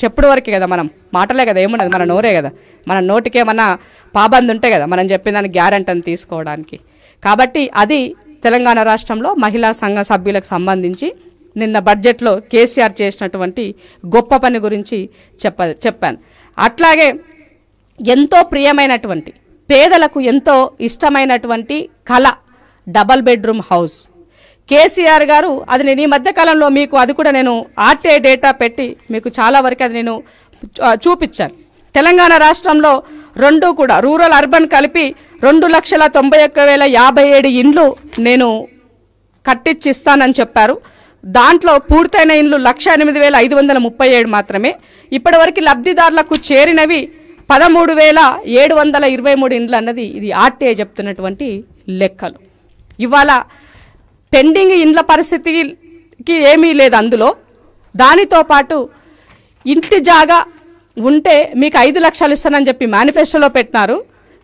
చెప్పుడు వరకే కదా మనం మాటలే కదా ఏమున్నది మన నోరే కదా మన ఏమన్నా పాబంది ఉంటే కదా మనం చెప్పిన దానికి గ్యారంటీ అని తీసుకోవడానికి కాబట్టి అది తెలంగాణ రాష్ట్రంలో మహిళా సంఘ సభ్యులకు సంబంధించి నిన్న బడ్జెట్లో కేసీఆర్ చేసినటువంటి గొప్ప పని గురించి చెప్ప చెప్పాను అట్లాగే ఎంతో ప్రియమైనటువంటి పేదలకు ఎంతో ఇష్టమైనటువంటి కళ డబల్ బెడ్రూమ్ హౌస్ కేసీఆర్ గారు అది నేను ఈ మధ్యకాలంలో మీకు అది కూడా నేను ఆర్టీఐ డేటా పెట్టి మీకు చాలా వరకు అది నేను చూపించాను తెలంగాణ రాష్ట్రంలో రెండు కూడా రూరల్ అర్బన్ కలిపి రెండు లక్షల తొంభై ఒక్క వేల యాభై ఏడు ఇండ్లు నేను కట్టించిస్తానని చెప్పారు దాంట్లో పూర్తయిన ఇండ్లు లక్ష ఎనిమిది వేల ఐదు వందల ముప్పై ఏడు మాత్రమే ఇప్పటివరకు లబ్ధిదారులకు చేరినవి పదమూడు వేల ఏడు వందల ఇరవై మూడు ఇండ్లు అన్నది ఇది ఆర్టీఐ చెప్తున్నటువంటి లెక్కలు ఇవాళ పెండింగ్ ఇండ్ల పరిస్థితికి ఏమీ లేదు అందులో దానితో పాటు ఇంటి జాగా ఉంటే మీకు ఐదు లక్షలు ఇస్తానని చెప్పి మేనిఫెస్టోలో పెట్టినారు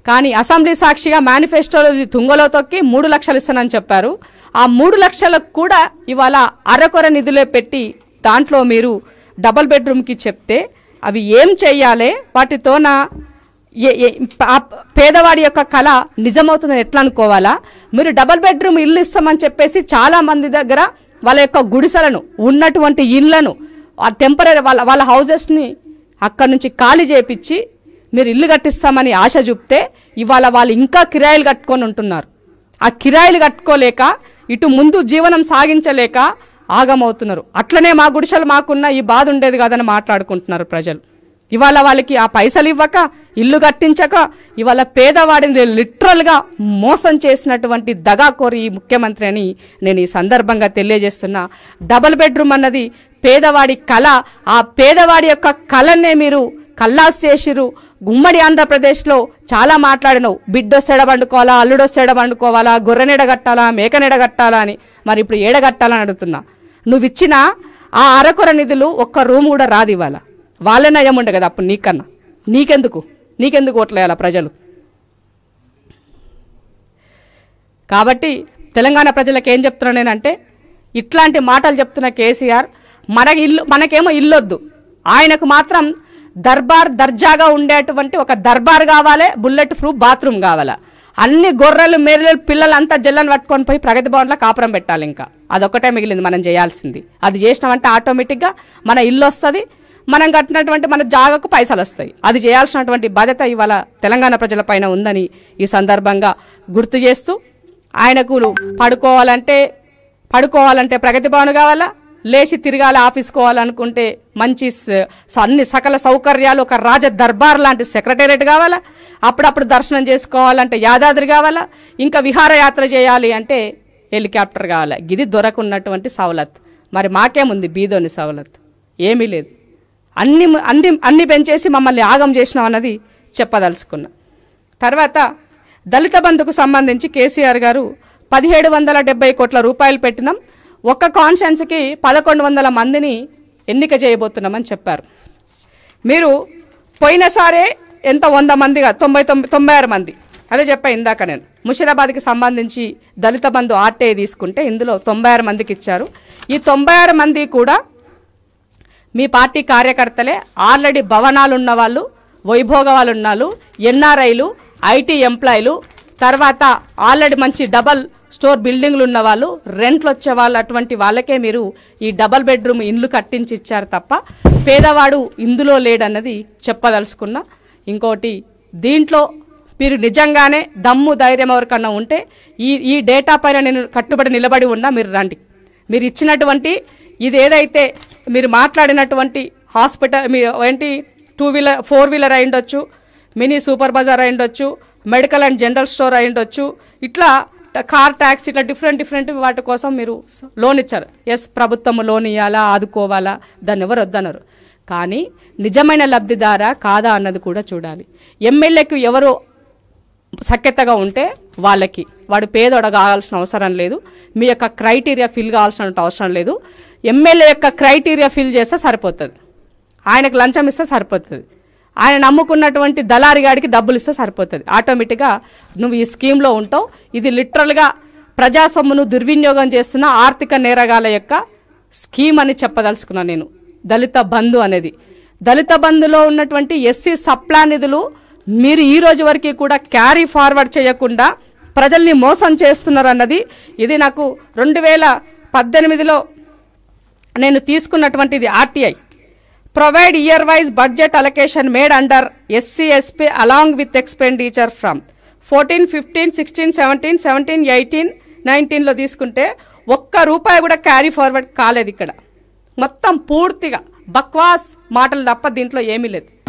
కానీ అసెంబ్లీ సాక్షిగా మేనిఫెస్టోలో తుంగలో తొక్కి మూడు లక్షలు ఇస్తానని చెప్పారు ఆ మూడు లక్షలకు కూడా ఇవాళ అరకొర నిధులే పెట్టి దాంట్లో మీరు డబల్ బెడ్రూమ్కి చెప్తే అవి ఏం చెయ్యాలి వాటితోన పేదవాడి యొక్క కళ నిజమవుతుందని ఎట్లా అనుకోవాలా మీరు డబల్ బెడ్రూమ్ ఇల్లు ఇస్తామని చెప్పేసి చాలా మంది దగ్గర వాళ్ళ యొక్క గుడిసెలను ఉన్నటువంటి ఇళ్లను టెంపరీ వాళ్ళ వాళ్ళ హౌజెస్ని అక్కడి నుంచి ఖాళీ చేపించి మీరు ఇల్లు కట్టిస్తామని ఆశ చూపితే ఇవాళ వాళ్ళు ఇంకా కిరాయిలు కట్టుకొని ఉంటున్నారు ఆ కిరాయిలు కట్టుకోలేక ఇటు ముందు జీవనం సాగించలేక ఆగమవుతున్నారు అట్లనే మా గుడిసెలు మాకున్న ఈ బాధ ఉండేది కాదని మాట్లాడుకుంటున్నారు ప్రజలు ఇవాళ వాళ్ళకి ఆ పైసలు ఇవ్వక ఇల్లు కట్టించక ఇవాళ పేదవాడిని లిటరల్గా మోసం చేసినటువంటి దగాకోరి కోరి ముఖ్యమంత్రి అని నేను ఈ సందర్భంగా తెలియజేస్తున్నా డబుల్ బెడ్రూమ్ అన్నది పేదవాడి కళ ఆ పేదవాడి యొక్క కళనే మీరు కల్లాస్ చేసిరు గుమ్మడి ఆంధ్రప్రదేశ్లో చాలా మాట్లాడినావు బిడ్డొస్తేడ పండుకోవాలా అల్లుడొస్తేడ పండుకోవాలా గొర్రె నెడగట్టాలా మేక కట్టాలా అని మరి ఇప్పుడు ఏడగట్టాలని అడుగుతున్నా నువ్వు ఇచ్చిన ఆ అరకొర నిధులు ఒక్క రూమ్ కూడా రాదు ఇవాళ వాళ్ళే నయం ఉండే కదా అప్పుడు నీకన్నా నీకెందుకు నీకెందుకు ఓట్లేయాల ప్రజలు కాబట్టి తెలంగాణ ప్రజలకు ఏం చెప్తున్నాను నేనంటే ఇట్లాంటి మాటలు చెప్తున్న కేసీఆర్ మనకి ఇల్లు మనకేమో ఇల్లొద్దు ఆయనకు మాత్రం దర్బార్ దర్జాగా ఉండేటువంటి ఒక దర్బార్ కావాలి బుల్లెట్ ప్రూఫ్ బాత్రూమ్ కావాలా అన్ని గొర్రెలు మెర్రెలు పిల్లలంతా జల్లను పట్టుకొని పోయి ప్రగతి భవన్లో కాపురం పెట్టాలి ఇంకా అదొకటే మిగిలింది మనం చేయాల్సింది అది చేసినామంటే ఆటోమేటిక్గా మన ఇల్లు వస్తుంది మనం కట్టినటువంటి మన జాగకు పైసలు వస్తాయి అది చేయాల్సినటువంటి బాధ్యత ఇవాళ తెలంగాణ ప్రజలపైన ఉందని ఈ సందర్భంగా గుర్తు చేస్తూ ఆయనకు పడుకోవాలంటే పడుకోవాలంటే ప్రగతి భవన్ కావాలా లేచి తిరగాలి ఆఫీసుకోవాలనుకుంటే మంచి అన్ని సకల సౌకర్యాలు ఒక రాజ దర్బార్ లాంటి సెక్రటేరియట్ కావాలా అప్పుడప్పుడు దర్శనం చేసుకోవాలంటే యాదాద్రి కావాలా ఇంకా విహారయాత్ర చేయాలి అంటే హెలికాప్టర్ కావాలా ఇది దొరకున్నటువంటి సవలత్ మరి మాకేముంది బీదోని సవలత్ ఏమీ లేదు అన్ని అన్ని అన్ని పెంచేసి మమ్మల్ని ఆగం చేసినాం అన్నది చెప్పదలుచుకున్నా తర్వాత దళిత బంధుకు సంబంధించి కేసీఆర్ గారు పదిహేడు వందల డెబ్బై కోట్ల రూపాయలు పెట్టినాం ఒక్క కాన్షియన్స్కి పదకొండు వందల మందిని ఎన్నిక చేయబోతున్నామని చెప్పారు మీరు పోయినసారే ఎంత వంద మందిగా తొంభై తొమ్మిది తొంభై ఆరు మంది అదే చెప్పా ఇందాక నేను ముషీరాబాద్కి సంబంధించి దళిత బంధు ఆర్టీఐ తీసుకుంటే ఇందులో తొంభై ఆరు మందికి ఇచ్చారు ఈ తొంభై ఆరు మంది కూడా మీ పార్టీ కార్యకర్తలే ఆల్రెడీ భవనాలు ఉన్నవాళ్ళు వైభోగవాలు ఉన్నాళ్ళు ఎన్ఆర్ఐలు ఐటీ ఎంప్లాయీలు తర్వాత ఆల్రెడీ మంచి డబల్ స్టోర్ బిల్డింగ్లు ఉన్నవాళ్ళు రెంట్లు వచ్చే వాళ్ళు అటువంటి వాళ్ళకే మీరు ఈ డబల్ బెడ్రూమ్ ఇండ్లు కట్టించి ఇచ్చారు తప్ప పేదవాడు ఇందులో లేడన్నది చెప్పదలుచుకున్నా ఇంకోటి దీంట్లో మీరు నిజంగానే దమ్ము ధైర్యం ఎవరికన్నా ఉంటే ఈ ఈ డేటా పైన నేను కట్టుబడి నిలబడి ఉన్నా మీరు రండి మీరు ఇచ్చినటువంటి ఇది ఏదైతే మీరు మాట్లాడినటువంటి హాస్పిటల్ మీ ఏంటి టూ వీలర్ ఫోర్ వీలర్ అయి ఉండొచ్చు మినీ సూపర్ బజార్ అయి ఉండొచ్చు మెడికల్ అండ్ జనరల్ స్టోర్ అయి ఉండొచ్చు ఇట్లా కార్ ట్యాక్సీ ఇట్లా డిఫరెంట్ డిఫరెంట్ వాటి కోసం మీరు లోన్ ఇచ్చారు ఎస్ ప్రభుత్వం లోన్ ఇవ్వాలా ఆదుకోవాలా దాన్ని ఎవరు వద్దన్నారు కానీ నిజమైన లబ్ధిదారా కాదా అన్నది కూడా చూడాలి ఎమ్మెల్యేకి ఎవరు సఖ్యతగా ఉంటే వాళ్ళకి వాడు పేదోడ కావాల్సిన అవసరం లేదు మీ యొక్క క్రైటీరియా ఫిల్ కావాల్సిన అవసరం లేదు ఎమ్మెల్యే యొక్క క్రైటీరియా ఫిల్ చేస్తే సరిపోతుంది ఆయనకు లంచం ఇస్తే సరిపోతుంది ఆయన నమ్ముకున్నటువంటి దళారిగాడికి డబ్బులు ఇస్తే సరిపోతుంది ఆటోమేటిక్గా నువ్వు ఈ స్కీమ్లో ఉంటావు ఇది లిటరల్గా ప్రజాసొమ్మును దుర్వినియోగం చేస్తున్న ఆర్థిక నేరగాల యొక్క స్కీమ్ అని చెప్పదలుచుకున్నాను నేను దళిత బంధు అనేది దళిత బంధులో ఉన్నటువంటి ఎస్సీ సప్లా నిధులు మీరు ఈ రోజు వరకు కూడా క్యారీ ఫార్వర్డ్ చేయకుండా ప్రజల్ని మోసం చేస్తున్నారన్నది ఇది నాకు రెండు వేల పద్దెనిమిదిలో నేను తీసుకున్నటువంటిది RTI provide year wise budget allocation made under SC SP along with expenditure from fourteen fifteen sixteen seventeen seventeen eighteen నైన్టీన్లో తీసుకుంటే ఒక్క రూపాయి కూడా క్యారీ ఫార్వర్డ్ కాలేదు ఇక్కడ మొత్తం పూర్తిగా బక్వాస్ మాటలు తప్ప దీంట్లో ఏమీ లేదు